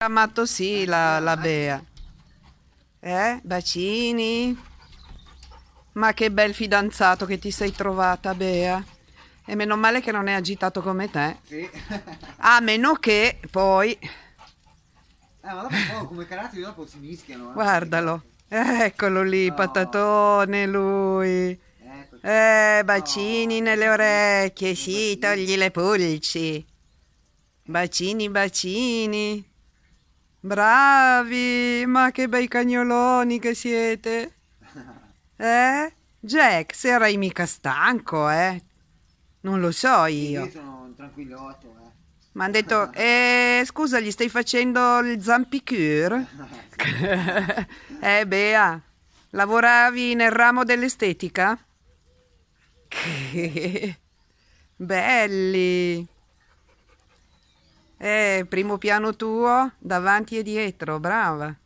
amato sì la, la Bea. Eh? Bacini? Ma che bel fidanzato che ti sei trovata, Bea. E meno male che non è agitato come te. Sì. A meno che poi... Ah, ma dopo come caratteri dopo si mischiano. Eh? Guardalo. Eccolo lì, oh. patatone lui. Eh, bacini oh. nelle orecchie, sì, togli le pulci. Bacini, bacini. Bravi, ma che bei cagnoloni che siete. Eh? Jack, sarai mica stanco, eh? Non lo so io. Io sono un tranquillotto, eh. Mi hanno detto, eh, scusa, gli stai facendo il zampicure? eh, Bea, lavoravi nel ramo dell'estetica? Belli. Eh, primo piano tuo, davanti e dietro, brava.